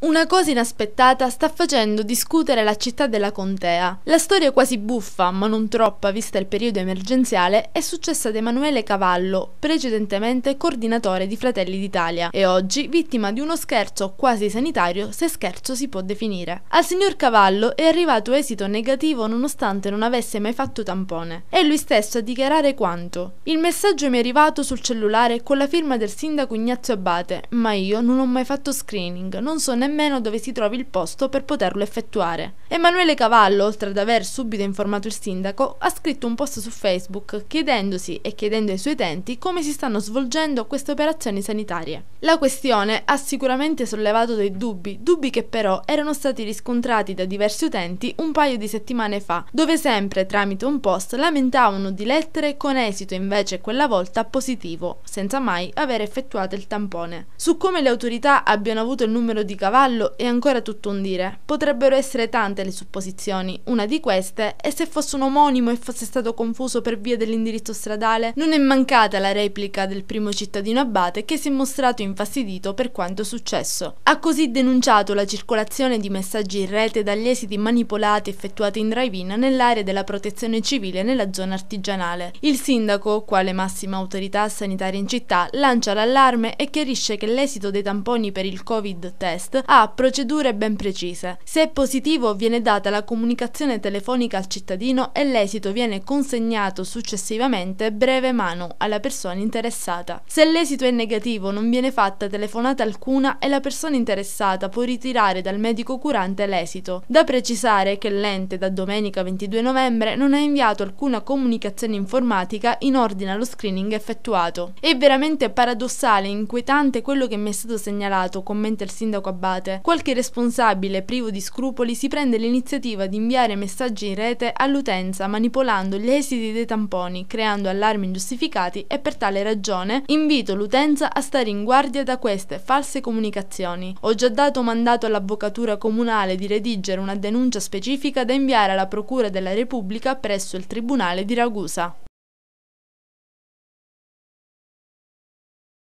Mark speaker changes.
Speaker 1: Una cosa inaspettata sta facendo discutere la città della contea. La storia quasi buffa, ma non troppa vista il periodo emergenziale, è successa ad Emanuele Cavallo, precedentemente coordinatore di Fratelli d'Italia, e oggi vittima di uno scherzo quasi sanitario, se scherzo si può definire. Al signor Cavallo è arrivato esito negativo nonostante non avesse mai fatto tampone. È lui stesso a dichiarare quanto. Il messaggio mi è arrivato sul cellulare con la firma del sindaco Ignazio Abate, ma io non ho mai fatto screening, non so nemmeno nemmeno dove si trovi il posto per poterlo effettuare. Emanuele Cavallo, oltre ad aver subito informato il sindaco, ha scritto un post su Facebook chiedendosi e chiedendo ai suoi utenti come si stanno svolgendo queste operazioni sanitarie. La questione ha sicuramente sollevato dei dubbi, dubbi che però erano stati riscontrati da diversi utenti un paio di settimane fa, dove sempre tramite un post lamentavano di lettere con esito invece quella volta positivo, senza mai aver effettuato il tampone. Su come le autorità abbiano avuto il numero di cavalli cavallo è ancora tutto un dire. Potrebbero essere tante le supposizioni. Una di queste è se fosse un omonimo e fosse stato confuso per via dell'indirizzo stradale, non è mancata la replica del primo cittadino abate che si è mostrato infastidito per quanto successo. Ha così denunciato la circolazione di messaggi in rete dagli esiti manipolati effettuati in drive-in nell'area della protezione civile nella zona artigianale. Il sindaco, quale massima autorità sanitaria in città, lancia l'allarme e chiarisce che l'esito dei tamponi per il covid test ha procedure ben precise. Se è positivo viene data la comunicazione telefonica al cittadino e l'esito viene consegnato successivamente breve mano alla persona interessata. Se l'esito è negativo non viene fatta telefonata alcuna e la persona interessata può ritirare dal medico curante l'esito. Da precisare che l'ente da domenica 22 novembre non ha inviato alcuna comunicazione informatica in ordine allo screening effettuato. È veramente paradossale e inquietante quello che mi è stato segnalato, commenta il sindaco Abbas private. Qualche responsabile privo di scrupoli si prende l'iniziativa di inviare messaggi in rete all'utenza manipolando gli esiti dei tamponi, creando allarmi ingiustificati e per tale ragione invito l'utenza a stare in guardia da queste false comunicazioni. Ho già dato mandato all'avvocatura comunale di redigere una denuncia specifica da inviare alla Procura della Repubblica presso il Tribunale di Ragusa.